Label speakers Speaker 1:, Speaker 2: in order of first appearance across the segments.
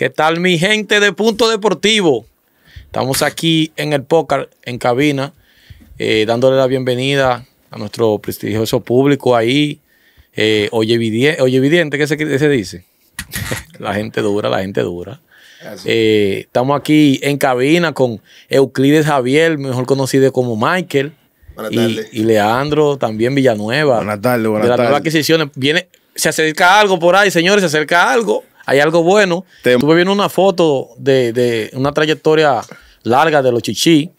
Speaker 1: ¿Qué tal mi gente de Punto Deportivo? Estamos aquí en el póker, en cabina, eh, dándole la bienvenida a nuestro prestigioso público ahí. Eh, oye, vidie oye, ¿qué se, dice? la gente dura, la gente dura. Eh, estamos aquí en cabina con Euclides Javier, mejor conocido como Michael. Buenas y, tardes. y Leandro también Villanueva. Buenas tardes, buenas De las nueva Viene, se acerca algo por ahí, señores, se acerca algo hay algo bueno. Estuve viendo una foto de, una trayectoria larga de los chichí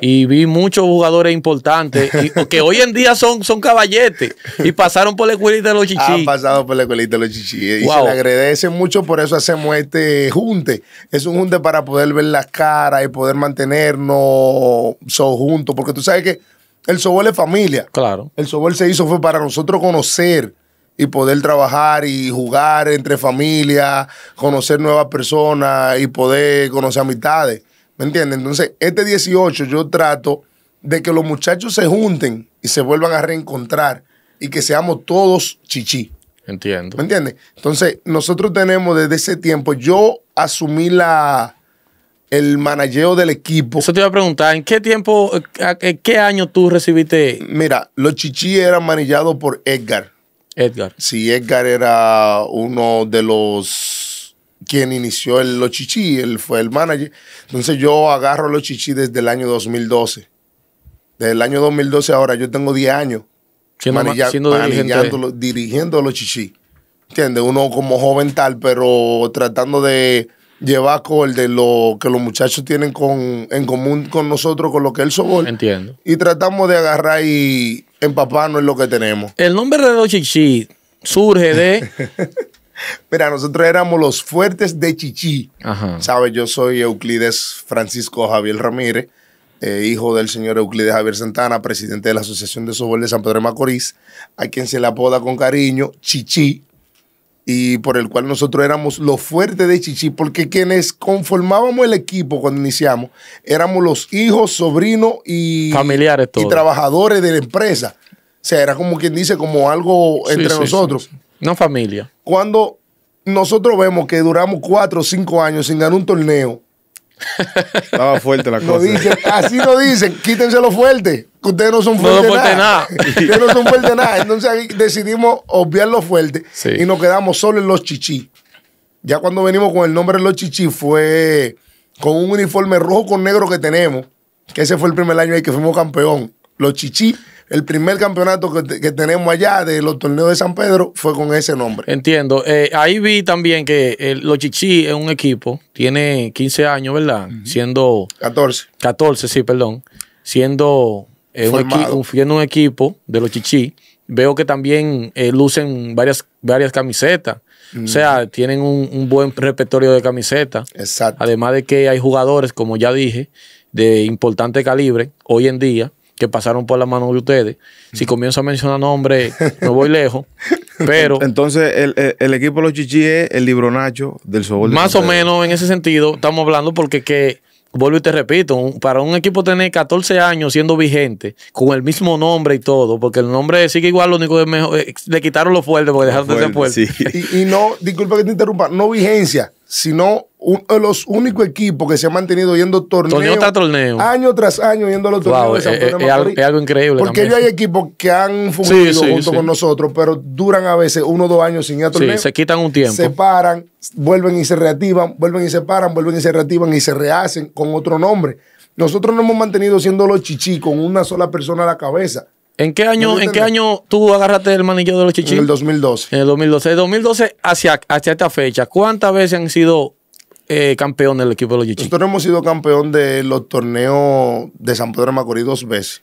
Speaker 1: y vi muchos jugadores importantes que hoy en día son, son caballetes y pasaron por la escuelita de los chichí. Han pasado por la escuelita de los chichí eh, y se le
Speaker 2: agradece mucho, por eso hacemos este junte. Es un junte para poder ver las caras y poder mantenernos juntos, porque tú sabes que el sobol es familia. Claro. El sobol se hizo fue para nosotros conocer y poder trabajar y jugar entre familias, conocer nuevas personas y poder conocer amistades. ¿Me entiendes? Entonces, este 18 yo trato de que los muchachos se junten y se vuelvan a reencontrar y que seamos todos chichi. Entiendo. ¿Me entiendes? Entonces, nosotros tenemos desde ese tiempo, yo asumí la el manalleo del equipo. Eso te iba a preguntar, ¿en qué tiempo, qué año tú recibiste? Mira, los chichi eran manillados por Edgar. Edgar. Sí, Edgar era uno de los quien inició el Los Chichi, él fue el manager. Entonces yo agarro Los Chichi desde el año 2012. Desde el año 2012 ahora yo tengo 10 años siendo, dirigiendo, Los Chichi. ¿Entiendes? Uno como joven tal, pero tratando de llevar el de lo que los muchachos tienen en común con nosotros, con lo que es el sobol. Entiendo. Y tratamos de agarrar y, no es lo que tenemos. El nombre de los chichí surge de... Mira, nosotros éramos los fuertes de chichi. ¿Sabes? Yo soy Euclides Francisco Javier Ramírez, eh, hijo del señor Euclides Javier Santana, presidente de la Asociación de Sobol de San Pedro de Macorís, a quien se le apoda con cariño Chichi y por el cual nosotros éramos los fuertes de Chichi, porque quienes conformábamos el equipo cuando iniciamos éramos los hijos, sobrinos y, Familiares trabajadores de la empresa. O sea, era como quien dice, como algo entre nosotros.
Speaker 1: no familia.
Speaker 2: Cuando nosotros vemos que duramos cuatro o cinco años sin ganar un torneo,
Speaker 3: estaba fuerte la cosa. así
Speaker 2: lo dicen, quítense lo fuerte. Ustedes no son fuertes. No nada. nada. Ustedes no son fuertes nada. Entonces decidimos obviar los fuertes y nos quedamos solo en los chichí. Ya cuando venimos con el nombre de los chichí fue con un uniforme rojo con negro que tenemos, que ese fue el primer año ahí que fuimos campeón. Los chichí el primer campeonato que, tenemos allá de los torneos de San Pedro fue con ese nombre.
Speaker 1: Entiendo. Eh, ahí vi también que eh, los Chichí es un equipo, tiene 15 años, ¿verdad? Siendo. 14. 14, sí, perdón. Eh, siendo, un, equipo de los Chichí. Veo que también lucen varias, varias camisetas. O sea, tienen un, un buen repertorio de camisetas. Exacto. Además de que hay jugadores, como ya dije, de importante calibre hoy en día que pasaron por la mano de ustedes. Si comienzo a mencionar nombres, no voy lejos. Pero. Entonces, el, equipo de los GG es el libro Nacho
Speaker 3: del Sobol. Más o
Speaker 1: menos en ese sentido, estamos hablando porque que. Vuelvo y te repito, para un equipo tener 14 años siendo vigente, con el mismo nombre y todo, porque el nombre sigue igual, lo único que mejor, eh, le quitaron los fuerte porque dejaron de ser fuerte.
Speaker 2: y, y no, disculpa que te interrumpa, no vigencia sino eh, los únicos equipos que se han mantenido yendo torneos. Torneo torneo. Año tras año yendo a los torneos. Eh, eh, es,
Speaker 1: algo, increíble. Porque ellos hay
Speaker 2: equipos que han fungido junto con nosotros, pero duran a veces uno o dos años sin ir a Sí, se quitan un tiempo. Se paran, vuelven y se reactivan, vuelven y se paran, vuelven y se reactivan y se rehacen con otro nombre. Nosotros no hemos mantenido siendo los chichi con una sola persona a la cabeza. ¿En
Speaker 1: qué año, ¿en qué año tú agarraste el manillo de los chichis? En el 2012. En el 2012. El 2012 hacia, esta fecha, ¿cuántas veces han sido eh, campeón del equipo de los chichis?
Speaker 2: Nosotros hemos sido campeón de los torneos de San Pedro de Macorís dos veces.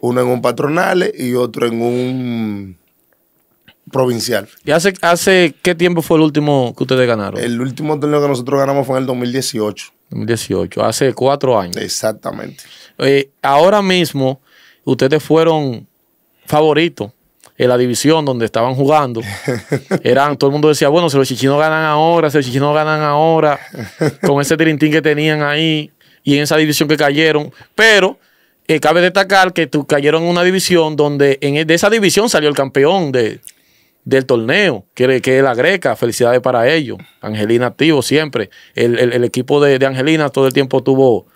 Speaker 2: Uno en un patronal y otro en un provincial.
Speaker 1: ¿Y hace, hace qué tiempo fue el último que ustedes ganaron? El último torneo que nosotros ganamos fue en el 2018. 2018, hace cuatro años. Exactamente. Eh, ahora mismo ustedes fueron favoritos en la división donde estaban jugando. Eran, todo el mundo decía, bueno, si los chichinos ganan ahora, si los chichinos ganan ahora, con ese trintín que tenían ahí y en esa división que cayeron. Pero eh, cabe destacar que tú, cayeron en una división donde en, e, de esa división salió el campeón de, del torneo, que, que, es la Greca. Felicidades para ellos. Angelina activo siempre. El, equipo de Angelina todo el tiempo tuvo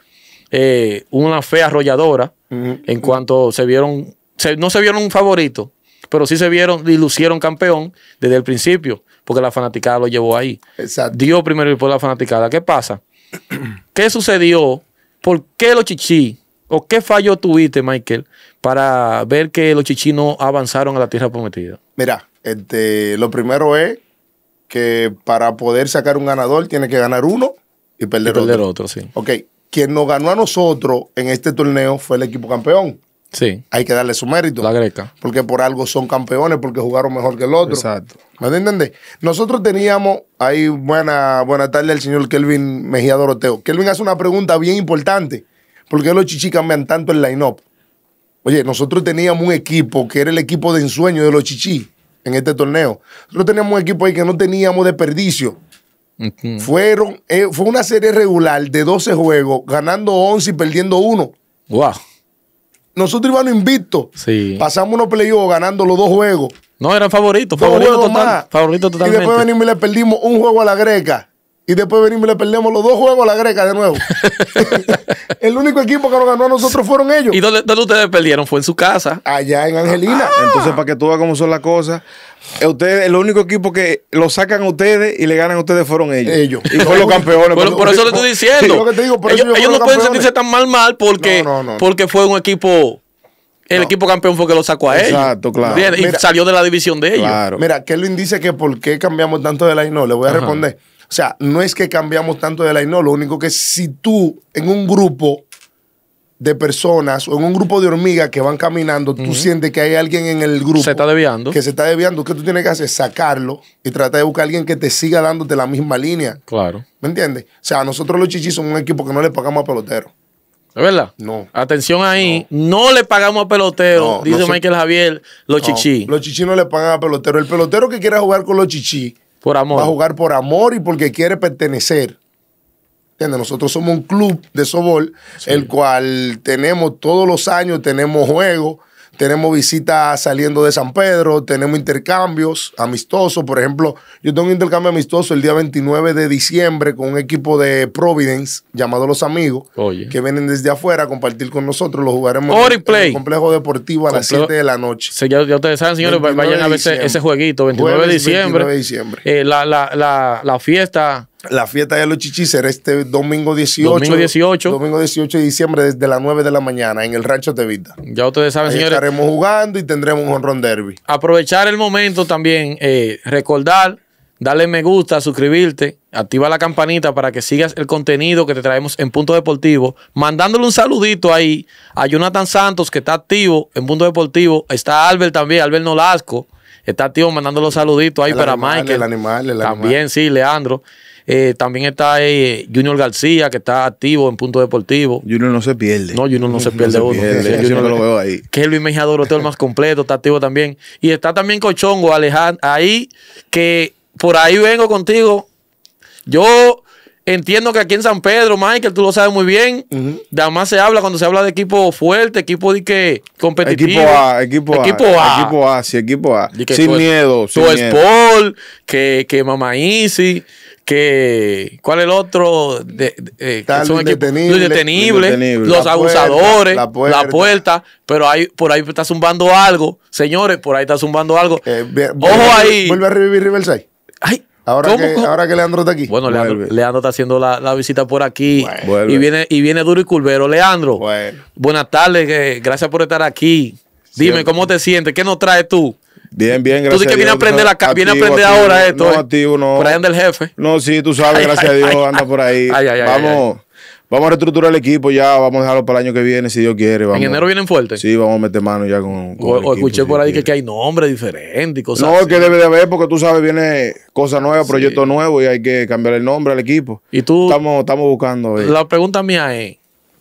Speaker 1: eh, una fe arrolladora en cuanto se vieron, no se vieron un favorito, pero sí se vieron y lucieron campeón desde el principio, porque la fanaticada lo llevó ahí. Exacto. Dio primero y después la fanaticada. ¿Qué pasa? ¿Qué sucedió? ¿Por qué los chichí? ¿O qué fallo tuviste, Michael, para ver que los chichí no avanzaron a la tierra prometida?
Speaker 2: Mira, este, lo primero es que para poder sacar un ganador tiene que ganar uno y perder, y otro. otro sí. Ok, quien nos ganó a nosotros en este torneo fue el equipo campeón. Sí. Hay que darle su mérito. La greca. Porque por algo son campeones, porque jugaron mejor que el otro. Exacto. ¿Me entiendes? Nosotros teníamos, ahí buena, buena tarde al señor Kelvin Mejía Doroteo. Kelvin hace una pregunta bien importante. ¿Por qué los chichis cambian tanto el line-up? Oye, nosotros teníamos un equipo que era el equipo de ensueño de los chichis en este torneo. Nosotros teníamos un equipo ahí que no teníamos desperdicio. Fueron, eh, fue una serie regular de 12 juegos, ganando 11 y perdiendo 1. Wow. Nosotros íbamos invictos. Pasamos unos playoffs ganando los dos juegos. No, eran favoritos, favoritos total, Y después venimos y le perdimos un juego a la greca y después venimos y le perdemos los dos juegos a la Greca de nuevo.
Speaker 3: el
Speaker 2: único equipo que nos ganó a nosotros
Speaker 3: fueron ellos. ¿Y
Speaker 1: dónde, ustedes perdieron? Fue en su casa.
Speaker 3: Allá en Angelina. Ah. Entonces, para que tú veas cómo son las cosas, eh, ustedes, el único equipo que lo sacan a ustedes y le ganan a ustedes fueron ellos. Ellos. Y fueron los campeones. por eso te estoy diciendo. ellos, no pueden sentirse
Speaker 1: tan mal mal porque, porque fue un equipo. El equipo campeón fue que lo sacó a ellos. Exacto, claro. y salió de la división de ellos. Claro. Mira,
Speaker 2: Kelvin dice que por qué cambiamos tanto de la No, le voy a responder. O sea, no es que cambiamos tanto de la no, lo único que si tú en un grupo de personas o en un grupo de hormigas que van caminando, tú sientes que hay alguien en el grupo. Se está desviando. Que se está desviando. ¿Qué tú tienes que hacer? Sacarlo y tratar de buscar a alguien que te siga dándote la misma línea. Claro. ¿Me entiendes? O sea, nosotros los chichis son un equipo que no le pagamos a pelotero.
Speaker 1: ¿Es verdad? No. Atención ahí. No, le pagamos a pelotero, dice Michael Javier, los chichis.
Speaker 2: Los chichis no le pagan a pelotero. El pelotero que quiera jugar con los chichis Va a jugar por amor y porque quiere pertenecer. ¿Entiendes? Nosotros somos un club de sobol el cual tenemos todos los años, tenemos juegos tenemos visitas saliendo de San Pedro, tenemos intercambios amistosos. Por ejemplo, yo tengo un intercambio amistoso el día 29 de diciembre con un equipo de Providence llamado Los Amigos, que vienen desde afuera a compartir con nosotros. Lo jugaremos en el complejo deportivo a las 7 de la noche.
Speaker 1: ya, ustedes saben, señores, vayan a ver ese, jueguito, 29 de diciembre. de eh,
Speaker 2: diciembre. la, la, la, la fiesta la fiesta de los chichis será este domingo 18. Domingo 18. Domingo 18 de diciembre desde las 9 de la mañana en el Rancho Tevita. Ya ustedes saben, señores. Estaremos jugando y tendremos un honrón derby.
Speaker 1: Aprovechar el momento también, eh, recordar, darle me gusta, suscribirte, activa la campanita para que sigas el contenido que te traemos en Punto Deportivo. Mandándole un saludito ahí a Jonathan Santos, que está activo en Punto Deportivo. Está Albert también, Albert Nolasco. Está activo mandándole los saluditos ahí para Mike Michael. El animal, También, sí, Leandro. Eh, también está eh, Junior García, que está activo en Punto Deportivo. Junior no se pierde. No, Junior no se pierde uno. lo veo ahí. Que es Luis Mejador, el más completo, está activo también. Y está también Cochongo, Alejandro, ahí, que por ahí vengo contigo. Yo entiendo que aquí en San Pedro, Michael, tú lo sabes muy bien. Además se habla cuando se habla de equipo fuerte, equipo de que competitivo. Equipo A, equipo A. Equipo
Speaker 3: A. sí, equipo A. sin miedo. Su Sport,
Speaker 1: que, que Mamá Easy que ¿cuál es el otro? De, de, son los abusadores, la, puerta. pero ahí por ahí está zumbando algo, señores, por ahí
Speaker 2: está zumbando algo. Eh, Ojo vuelve, ahí. Vuelve a revivir Riverside.
Speaker 1: Ay, Ahora, que, Leandro está aquí. Bueno, Leandro, está haciendo la, visita por aquí. y, viene, y viene duro y culvero. Leandro, buenas tardes. Eh, gracias por estar aquí. Dime, ¿cómo te sientes? ¿Qué nos traes tú? Bien, bien, gracias. Tú que viene a aprender, ahora esto. No, eh, activo,
Speaker 3: no. Por ahí anda el jefe. No, sí, tú sabes, gracias a Dios, anda por ahí. vamos, vamos a reestructurar el equipo ya, vamos a dejarlo para el año que viene, si Dios quiere. ¿En enero vienen fuertes? Sí, vamos a meter mano ya con. o,
Speaker 1: escuché por ahí que, hay nombres diferentes y cosas. No, que debe de
Speaker 3: haber, porque tú sabes, viene cosa nueva, proyecto nuevo, y hay que cambiar el nombre al equipo. Y tú. Estamos, estamos buscando. La
Speaker 1: pregunta mía es: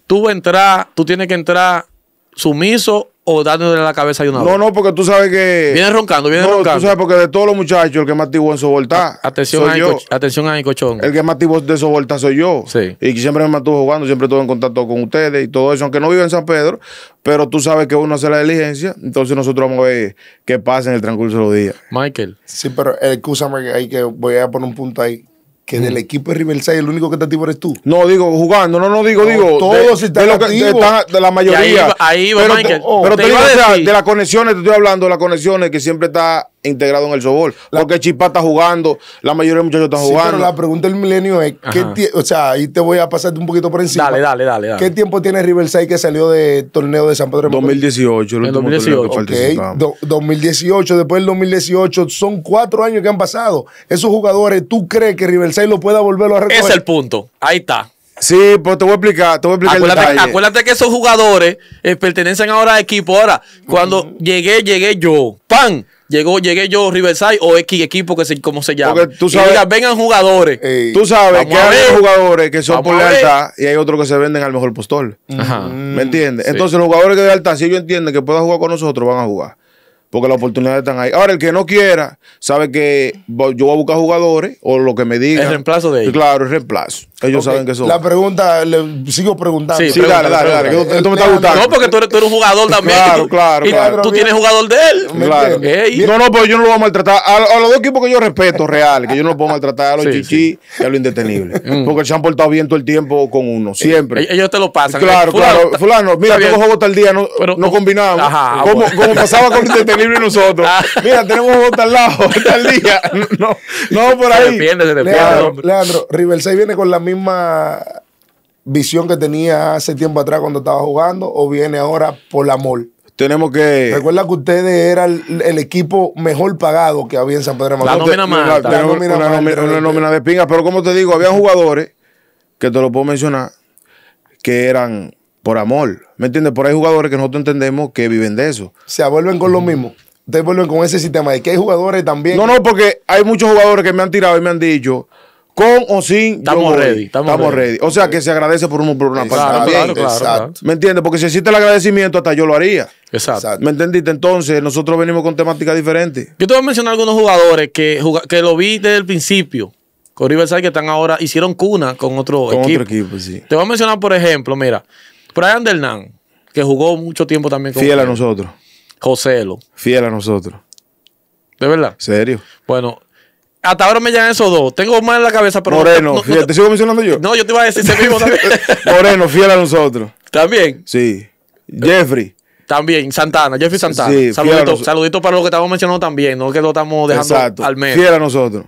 Speaker 1: ¿tú entras, tú tienes que entrar sumiso o dándole la cabeza y una No,
Speaker 3: no, porque tú sabes que. Viene roncando, viene no, roncando. Tú sabes, porque de todos los muchachos, el que más activo en soportar. Atención, a atención a El que más activo de soportar soy yo. Sí. Y siempre me mantuvo jugando, siempre estuve en contacto con ustedes y todo eso, aunque no vivo en San Pedro, pero tú sabes que uno hace la diligencia, entonces nosotros vamos a ver qué pasa en el transcurso de los días. Michael. Sí, pero que hay que voy a
Speaker 2: poner un punto ahí que del mm. equipo de Riverside el único que está activo eres tú. No, digo, jugando, no, no digo, digo. Todos están de, de, la mayoría. ahí va, pero, Michael. Te, pero te, digo, o sea, de
Speaker 3: las conexiones, te estoy hablando de las conexiones que siempre está integrado en el sobol. Porque Chipa está jugando, la mayoría de muchachos están jugando. pero la
Speaker 2: pregunta del milenio es, ¿qué
Speaker 3: o sea, ahí te voy a pasar un poquito por encima. Dale, dale, dale. ¿Qué
Speaker 2: tiempo tiene Riverside que salió de torneo de San Pedro? De 2018,
Speaker 3: 2018.
Speaker 2: 2018, después del 2018, son cuatro años que han pasado. Esos jugadores, ¿tú crees que Riverside lo pueda volver a recoger? Es el
Speaker 1: punto, ahí está.
Speaker 2: Sí, pues te voy a explicar, te voy
Speaker 3: a explicar acuérdate,
Speaker 1: acuérdate que esos jugadores eh, pertenecen ahora a equipo. Ahora, cuando llegué, llegué yo. ¡Pam! Llegó, llegué yo, Riverside o X equipo que se, como se llama. vengan
Speaker 3: jugadores. tú sabes que hay jugadores que son por lealtad y hay otros que se venden al mejor postor. Mm. ¿Me entiendes? Entonces los jugadores que de alta, si ellos entienden que puedan jugar con nosotros, van a jugar. Porque las oportunidades están ahí. Ahora, el que no quiera, sabe que yo voy a buscar jugadores o lo que me digan. El reemplazo de ellos. Claro, el reemplazo. Ellos saben que son. La
Speaker 2: pregunta, le sigo preguntando. Sí, dale, dale, dale. Esto me está gustando. No, porque tú
Speaker 3: eres, tú eres un jugador también. claro, claro, y claro. Tú tienes jugador
Speaker 1: de él. Claro. No, no, pero
Speaker 3: yo no lo voy a maltratar. A, los dos equipos que yo respeto, real, que yo no lo puedo maltratar, a los chichis chichi y a los indetenibles. Mm. porque se han portado bien todo el tiempo con uno, siempre. Ellos te lo pasan. Claro, eh, claro. Fulano, mira, todos juegos tal día no, combinamos no Ajá, como, pasaba con los indetenibles y nosotros. Ah. mira, tenemos juegos tal lado, tal día. No, no por ahí. Se se Leandro,
Speaker 2: River 6 viene con la misma visión que tenía hace tiempo atrás cuando estaba jugando o viene ahora por amor?
Speaker 3: Tenemos que.
Speaker 2: Recuerda que ustedes eran el, equipo mejor pagado que había en San Pedro de La nómina La,
Speaker 3: nómina de pinga. Pero como te digo, había jugadores, que te lo puedo mencionar, que eran por amor. ¿Me entiendes? Por ahí jugadores que nosotros entendemos que viven de eso. Se vuelven con lo
Speaker 2: mismo. Ustedes vuelven con ese sistema. de que hay jugadores también. No, no,
Speaker 3: porque hay muchos jugadores que me han tirado y me han dicho con o sin. Estamos ready. Estamos, ready. O sea que se agradece por, un por una Claro, claro, ¿Me entiendes? Porque si existe el agradecimiento, hasta yo lo haría. Exacto. ¿Me entendiste? Entonces, nosotros venimos con temáticas diferentes.
Speaker 1: Yo te voy a mencionar algunos jugadores que, que lo vi desde el principio. Con Riverside, que están ahora, hicieron cuna con otro con equipo. Otro equipo sí. Te voy a mencionar, por ejemplo, mira, Brian Dernán, que jugó mucho tiempo también con. Fiel a
Speaker 3: nosotros. Joselo. Fiel a nosotros. ¿De verdad? ¿Serio? Bueno,
Speaker 1: hasta ahora me llegan esos dos. Tengo más en la cabeza, pero. Moreno, ¿Te
Speaker 3: sigo mencionando yo? No, yo te iba a decir ese mismo también. Moreno, fiel a nosotros.
Speaker 1: ¿También? Sí. Jeffrey. También, Santana, Jeffrey Santana. Sí, saludito, para lo que estamos mencionando también, no que lo estamos dejando al menos. Fiel
Speaker 3: a nosotros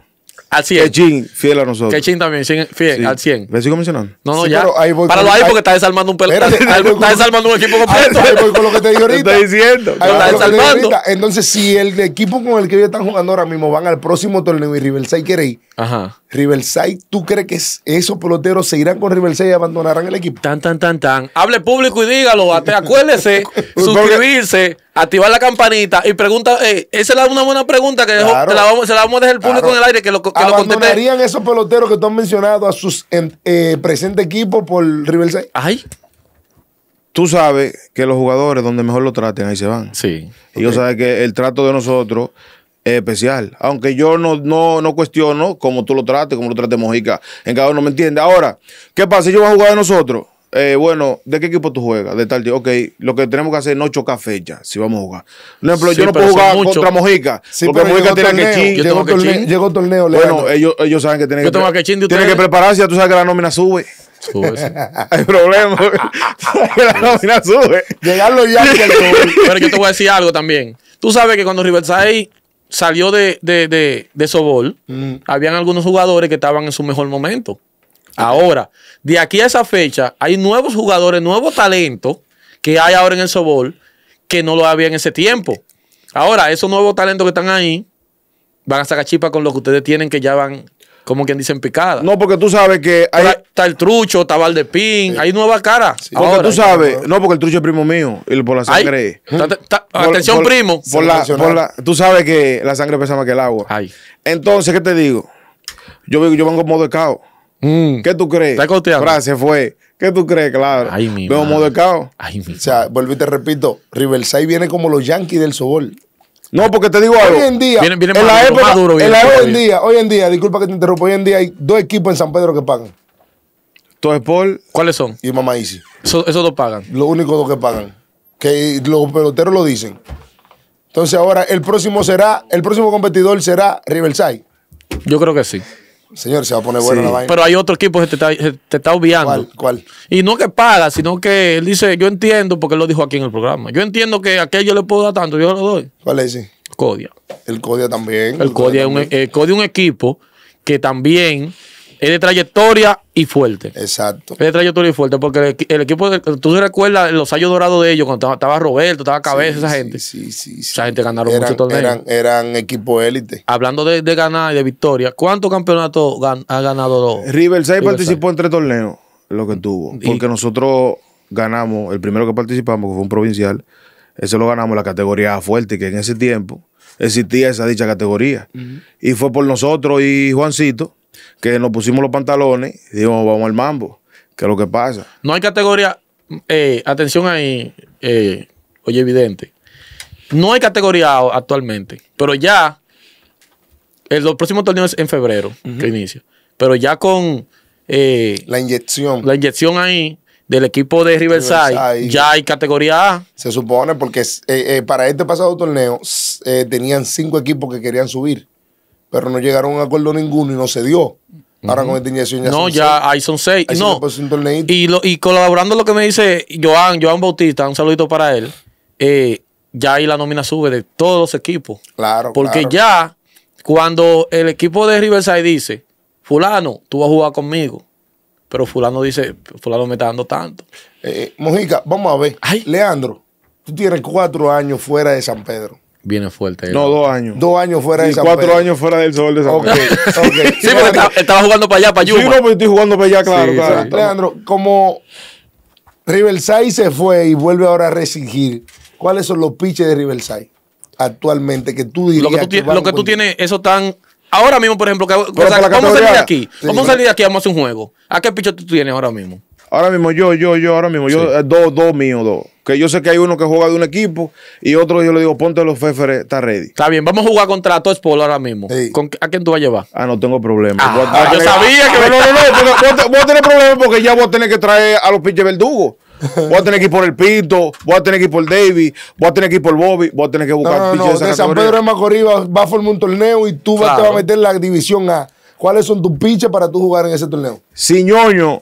Speaker 3: al 100. Que fiel a nosotros. Que Chin también, fiel, al 100. ¿Me sigo mencionando? No, no, ya.
Speaker 1: Ahí voy Páralo ahí porque está desarmando un Está desarmando un equipo completo. Ahí voy con lo que te digo ahorita. Te estoy diciendo. está desarmando.
Speaker 2: Entonces, si el equipo con el que ellos están jugando ahora mismo van al próximo torneo y Riverside quiere ir, Ajá. Riverside, ¿tú crees que esos peloteros se irán con Riverside y abandonarán el equipo? Tan, tan, tan, tan.
Speaker 1: Hable público y dígalo. acuérdese, suscribirse, activar la campanita y pregunta. Eh, esa es una buena pregunta que se la vamos a dejar el público en el aire. que, ¿Abandonarían
Speaker 2: esos peloteros que tú has mencionado a sus eh, presente equipo por Riverside?
Speaker 3: Ay. Tú sabes que los jugadores, donde mejor lo traten, ahí se van. Sí. Y yo sabes que el trato de nosotros eh, especial. Aunque yo no, no, no cuestiono cómo tú lo trates, cómo lo trates Mojica. En cada uno me entiende. Ahora, ¿qué pasa? Yo voy a jugar de nosotros. Eh, bueno, ¿de qué equipo tú juegas? De tal, ok, lo que tenemos que hacer es no chocar fecha, si vamos a jugar. Por ejemplo, yo no puedo jugar contra Mojica, porque Mojica tiene que ir Yo llegó, torneo, torneo, Bueno, ellos, ellos, saben que tienen que, que, tienen que prepararse, tú sabes que la nómina sube. Sube, sí. Hay problema. la nómina sube. Llegarlo ya.
Speaker 1: Pero yo te voy a decir algo también. Tú sabes que cuando Riverside salió de, de, de, de Sobol, mm. habían algunos jugadores que estaban en su mejor momento. Ahora, de aquí a esa fecha, hay nuevos jugadores, nuevos talentos que hay ahora en el Sobol que no lo había en ese tiempo. Ahora, esos nuevos talentos que están ahí van a sacar chispa con lo que ustedes tienen que ya van como quien dicen picada. No, porque tú sabes que hay... está el trucho, está Valdepín, hay nueva cara.
Speaker 3: Porque tú sabes, no, porque el trucho es primo mío y por la sangre. atención, primo. Por la, tú sabes que la sangre pesa más que el agua. Entonces, ¿qué te digo? Yo, yo vengo modo de caos. Mm. ¿Qué tú crees? Gracias, fue. ¿Qué tú crees? Claro. Ay, mi Veo modo de caos. Ay, o sea, vuelvo y te repito, Riverside viene como los Yankees del Sobol. No, porque te digo Hoy en día, en la época, hoy en día,
Speaker 2: hoy en día, disculpa que te interrumpa, hoy en día hay dos equipos en San Pedro que pagan.
Speaker 3: Toespol. ¿Cuáles son? Y Mamá Easy.
Speaker 2: esos dos pagan. Los únicos dos que pagan. Que los peloteros lo dicen. Entonces ahora el próximo será, el próximo competidor será Riverside. Yo creo que sí. Señor, se va a poner bueno la vaina. Pero
Speaker 1: hay otro equipo que te está, obviando. ¿Cuál, ¿Cuál, Y no que paga, sino que él dice, yo entiendo, porque él lo dijo aquí en el programa. Yo entiendo que a aquel yo le puedo dar tanto, yo lo doy. ¿Cuál es ese? Codia. El Codia también. El, Codia, es un, el eh, Codia un equipo que también es de trayectoria y fuerte. Exacto. Es de trayectoria y fuerte, porque el, equipo, de, tú recuerdas los años dorados de ellos, cuando estaba Roberto, estaba Cabeza, esa gente. Sí, sí, sí. Esa gente ganaron eran, torneo Eran,
Speaker 2: eran equipo élite.
Speaker 1: Hablando de, ganar y de victoria, ¿cuántos campeonatos gan, ha ganado River
Speaker 3: Riverside, participó en tres torneos, lo que tuvo. Porque nosotros ganamos, el primero que participamos, que fue un provincial, ese lo ganamos en la categoría fuerte, que en ese tiempo existía esa dicha categoría. Y fue por nosotros y Juancito que nos pusimos los pantalones y dijimos, vamos al mambo, que es lo que pasa.
Speaker 1: No hay categoría, eh, atención ahí, eh, oye, evidente. No hay categoría actualmente, pero ya el, próximos próximo torneo es en febrero que inicia. Pero ya con eh, la inyección. La inyección ahí del equipo
Speaker 2: de Riverside, ya
Speaker 1: hay categoría A.
Speaker 2: Se supone, porque para este pasado torneo tenían cinco equipos que querían subir pero no llegaron a un acuerdo ninguno y no se dio. Ahora con esta inyección ya No, ya
Speaker 1: ahí son seis. y, colaborando lo que me dice Joan, Joan Bautista, un saludito para él. Eh, ya ahí la nómina sube de todos los equipos. Claro. Porque ya cuando el equipo de Riverside dice, fulano, tú vas a jugar conmigo. Pero fulano dice, fulano me está dando tanto.
Speaker 2: Eh, eh, Mojica, vamos a ver. Leandro, tú tienes cuatro años fuera de San Pedro
Speaker 1: viene fuerte.
Speaker 3: No, dos años. Dos años fuera de cuatro años fuera del sol de San
Speaker 1: sí, porque estaba, jugando para allá, para Yuma. Sí,
Speaker 3: pero estoy jugando para allá, claro, claro.
Speaker 2: Leandro, como Riverside se fue y vuelve ahora a resigir, ¿cuáles son los piches de Riverside actualmente que tú dirías? Lo que tú, lo que tú
Speaker 1: tienes, eso tan... Ahora mismo, por ejemplo, que, vamos a salir de aquí. vamos a salir de aquí, vamos a hacer un juego. ¿A qué picho tú tienes ahora mismo?
Speaker 3: Ahora mismo yo, yo, yo, ahora mismo, yo, eh, dos, dos míos, dos. Que yo sé que hay uno que juega de un equipo y otro yo le digo, ponte los feferes, está ready.
Speaker 1: Está bien, vamos a jugar contra por ahora mismo. ¿Con, ¿A quién tú vas a llevar? Ah, no tengo problema. Ah, yo
Speaker 3: sabía que... No, no, no, porque vos, tenés problema porque ya vos tenés que traer a los pinches verdugos. Voy a tener que ir por el Pito, voy a tener que ir por David, voy a tener que ir por Bobby, voy a tener que buscar no, de, San Pedro de
Speaker 2: Macorís va, a formar un torneo y tú vas, te vas a meter la división A. ¿Cuáles son tus pinches para tú jugar en ese torneo?
Speaker 3: Si ñoño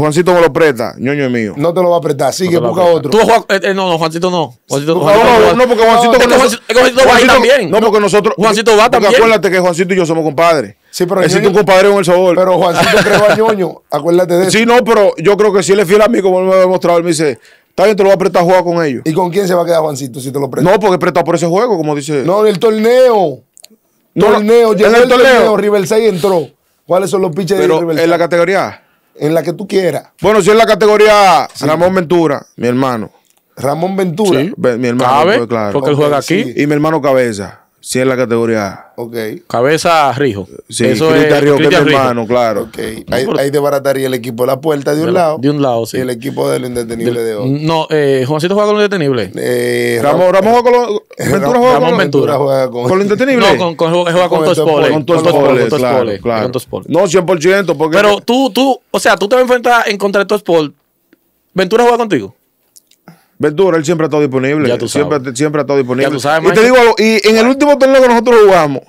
Speaker 3: Juancito me lo presta, ñoño mío. No te lo va a prestar, sigue, busca otro. ¿Tú, Juan,
Speaker 2: eh, eh, no, no, Juancito no. no, no, no, porque
Speaker 3: Juancito, Juancito, va también. No, porque nosotros. Juancito va también. acuérdate que Juancito y yo somos compadres. Sí, pero. Existe un compadre con el sabor. Pero Juancito creó a ñoño, acuérdate de eso. Sí, no, pero yo creo que si él es fiel a mí, como él me ha demostrado, él me dice. Está bien, te lo va a prestar a jugar con ellos. ¿Y con quién se va a quedar Juancito si te lo presta? No, porque prestado por ese juego, como dice. No, en el torneo. Torneo, llegó el torneo. River
Speaker 2: 6 entró. ¿Cuáles
Speaker 3: son los pitches de River 6? En la categoría en la que tú quieras. Bueno, si es la categoría Ramón Ventura, mi hermano. Ramón Ventura. mi hermano. Pues, claro. Porque él juega aquí. Y mi hermano Cabeza. Sí, es la categoría A. Ok. Cabeza Rijo. Sí, Eso es, Rijo, que es hermano, claro.
Speaker 2: Okay. Ahí, ahí desbarataría el equipo de la puerta
Speaker 3: de un lado. De un lado,
Speaker 2: sí. Y el equipo de lo indetenible de, hoy. No, eh, Juancito juega con lo indetenible. Eh, Ramón, Ramón juega con
Speaker 3: Ventura juega Ramón con Ventura. juega con. ¿Con lo indetenible? No, con, con, juega con, con Tospole. Con Tospole, claro, claro. Con Tospole.
Speaker 1: No, 100%. Porque Pero tú, tú, o sea, tú te vas a enfrentar en contra de Tospole.
Speaker 3: ¿Ventura juega contigo? Ventura, él siempre ha estado disponible. Ya tú siempre, sabes. siempre ha estado disponible. Ya tú sabes, y te digo y en el último torneo que nosotros jugamos,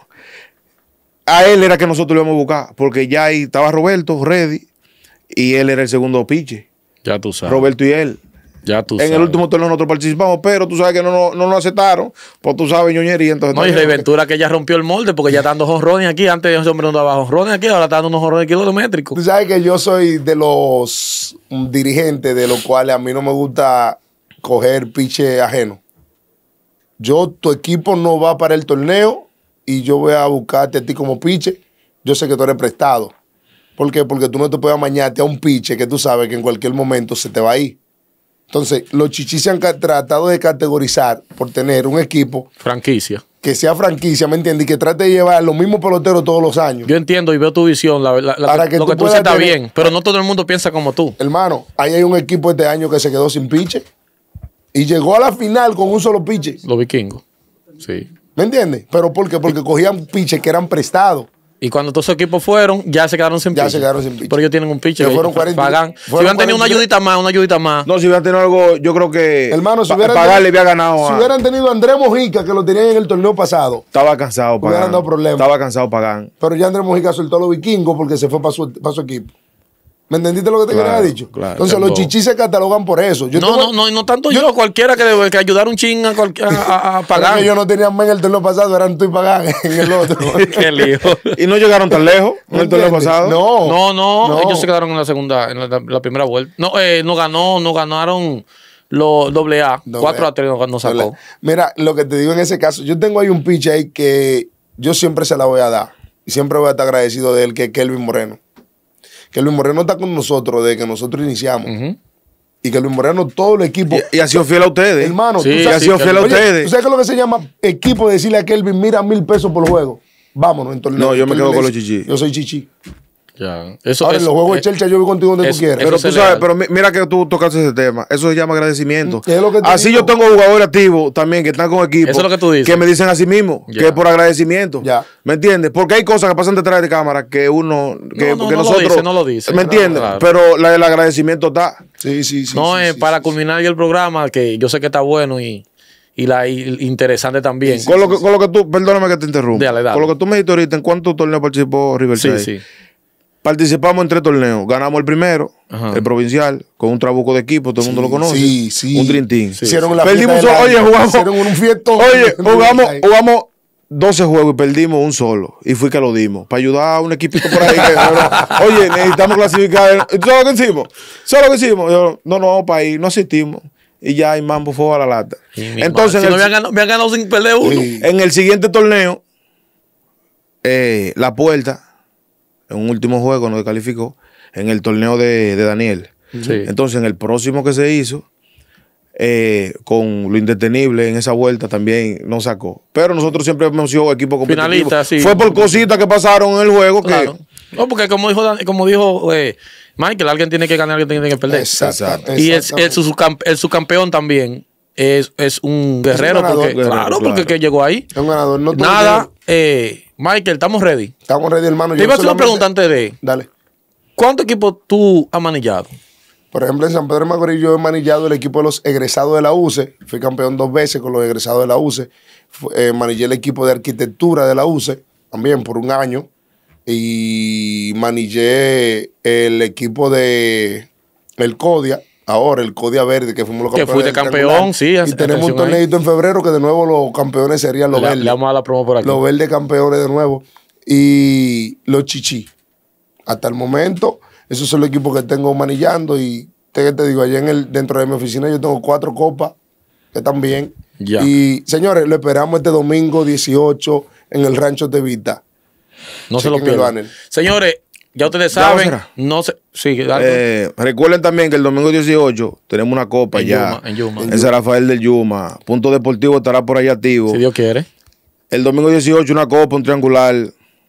Speaker 3: a él era que nosotros lo íbamos a buscar, porque ya ahí estaba Roberto, ready, y él era el segundo piche. Ya tú sabes. Roberto y él. Ya tú sabes. en el último torneo nosotros participamos, pero tú sabes que no, no, aceptaron, pues tú sabes, y Entonces no, y la
Speaker 1: Ventura que ya rompió el molde porque ya están dos honrones aquí. Antes ese hombre no
Speaker 2: daba Honrones aquí, ahora están unos jonrones kilométricos. Tú sabes que yo soy de los dirigentes de los cuales a mí no me gusta coger piche ajeno. Yo, tu equipo no va para el torneo y yo voy a buscarte a ti como piche. Yo sé que tú eres prestado. ¿Por qué? Porque tú no te puedes amañarte a un piche que tú sabes que en cualquier momento se te va a ir. Entonces, los chichis se han tratado de categorizar por tener un equipo. Franquicia. Que sea franquicia, ¿me entiendes? Y que trate de llevar los mismos peloteros todos los años. Yo entiendo y veo tu visión. que, lo que tú dices está bien, pero
Speaker 1: no todo el mundo piensa como tú. Hermano,
Speaker 2: ahí hay un equipo este año que se quedó sin piche. Y llegó a la final con un solo piche. Los vikingos. Sí. ¿Me entiendes? Pero ¿por qué? Porque cogían piches que eran prestados. Y cuando todos esos equipos fueron, ya se quedaron sin piche. Ya se quedaron sin Pero ellos tienen un piche. fueron 40. Pagan. si hubieran tenido una ayudita
Speaker 3: más, una ayudita más. No, si hubieran tenido algo, yo creo que. Hermano, si hubieran. Pagarle había ganado. Si hubieran
Speaker 2: tenido a Andrés Mojica, que lo tenían en el torneo pasado. Estaba cansado, Pagan. Hubieran dado problemas. Estaba cansado, Pagan. Pero ya Andrés Mojica soltó a los vikingos porque se fue para su, para su equipo. ¿Me entendiste lo que te claro, dicho? Entonces, los chichis se catalogan por eso. Yo no, no,
Speaker 1: no, no tanto yo, cualquiera que, ayudara que un ching a, pagar. a, pagar. yo no
Speaker 2: tenía más en el torneo pasado, eran tú y pagar en el otro. Qué lío. y no llegaron tan
Speaker 1: lejos en el torneo pasado. No, no, no, Ellos se quedaron en la segunda, en la, primera vuelta. No, eh, no ganó, no ganaron los doble A. 4 a 3 cuando sacó.
Speaker 2: Mira, lo que te digo en ese caso, yo tengo ahí un pitch ahí que yo siempre se la voy a dar. Y siempre voy a estar agradecido de él, que es Kelvin Moreno que Luis Moreno está con nosotros desde que nosotros iniciamos. Y que Luis
Speaker 3: Moreno, todo el equipo. Y, ha sido fiel a ustedes. Hermano, sí, tú sabes, ha sido fiel a ustedes. ¿Tú sabes qué es lo
Speaker 2: que se llama equipo? Decirle a Kelvin, mira mil pesos por juego. Vámonos en No, yo me quedo con los chichis. Yo soy chichi. Ya. Eso, en los juegos de Chelcha yo voy contigo donde tú quieras. Pero tú sabes, pero
Speaker 3: mira que tú tocaste ese tema. Eso se llama agradecimiento. Mm, así yo tengo jugadores activos también que están con equipos. Eso es lo que tú dices. Que me dicen así mismo, que es por agradecimiento. ¿Me entiendes? Porque hay cosas que pasan detrás de cámara que uno. Que, no, nosotros. Lo dice, no lo dice. ¿Me entiendes? Pero el agradecimiento está.
Speaker 1: Sí, sí, sí. No, es eh, para culminar el programa, que yo sé que está bueno y y la interesante también. con, lo
Speaker 3: que, con lo que tú, perdóname que te interrumpa. Con lo que tú me dijiste ahorita, ¿en cuántos torneo participó River Sí, sí. Participamos en tres torneos. Ganamos el primero, el provincial, con un trabuco de equipo, todo el mundo lo conoce. Sí, sí. Un trintín. Hicieron la Perdimos oye, jugamos.
Speaker 2: Oye,
Speaker 3: jugamos, 12 juegos y perdimos un solo. Y fui que lo dimos. Para ayudar a un equipito por ahí. Que, oye, necesitamos clasificar. ¿Sabes lo que hicimos? ¿Sabes lo que hicimos? no, no, para ahí, no asistimos y ya hay mambo fue a la lata. Entonces, me, han
Speaker 1: ganado, sin perder uno.
Speaker 3: En el siguiente torneo, eh, la puerta en un último juego no calificó, en el torneo de, Daniel. Entonces, en el próximo que se hizo, eh, con lo indetenible en esa vuelta también nos sacó. Pero nosotros siempre hemos sido equipo competitivo. Fue por cositas que pasaron en el juego. Que...
Speaker 1: No, porque como dijo, como dijo eh, Michael, alguien tiene que ganar, alguien tiene que perder. Exacto. Y el, el, el, subcampeón también es, un guerrero. porque, claro, porque que llegó ahí. Es un ganador. Nada, eh, Michael, estamos ready.
Speaker 2: Estamos ready, hermano. Te yo iba a hacer una pregunta antes de. Dale. ¿Cuánto equipo tú has manillado? Por ejemplo, en San Pedro de Macorís yo he manillado el equipo de los egresados de la UCE. Fui campeón dos veces con los egresados de la UCE. Eh, manillé el equipo de arquitectura de la UCE también por un año. Y manillé el equipo de el CODIA ahora el Codia Verde, que fuimos los campeones. Que fuiste campeón, sí. Y tenemos un torneito en febrero que de nuevo los campeones serían los verdes. Le vamos a la promo por aquí. Los verdes campeones de nuevo. Y los chichi. Hasta el momento, esos son los equipos que tengo manillando. Y te, te digo, allá en el, dentro de mi oficina yo tengo cuatro copas que están bien. Ya. Y señores, lo esperamos este domingo 18 en el Rancho Tevita. No se lo pierdan.
Speaker 1: Señores, ya ustedes saben. no sé. Eh,
Speaker 3: recuerden también que el domingo 18 tenemos una copa ya. en Yuma. San Rafael del Yuma. Punto Deportivo estará por ahí activo. Si Dios quiere. El domingo 18 una copa, un triangular.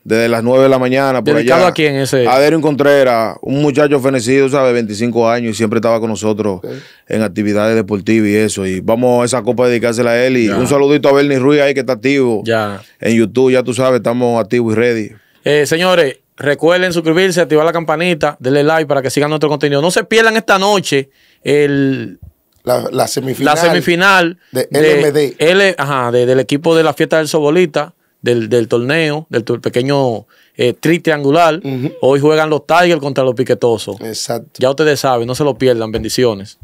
Speaker 3: Desde las 9 de la mañana, por Dedicado allá. a quién ese? A Contreras, un muchacho fenecido, ¿sabe? 25 años y siempre estaba con nosotros en actividades deportivas y eso. Y vamos a esa copa a dedicársela a él. Y un saludito a Bernie Ruiz ahí que está activo. Ya. En YouTube, ya tú sabes, estamos activos y ready.
Speaker 1: Eh, señores, Recuerden suscribirse, activar la campanita, denle like para que sigan nuestro contenido. No se pierdan esta noche la,
Speaker 2: semifinal, de LMD.
Speaker 1: ajá, del equipo de la fiesta del Sobolita, del, torneo, del pequeño eh, tri triangular. Hoy juegan los Tigers contra los Piquetosos. Exacto. Ya ustedes saben, no se lo pierdan. Bendiciones.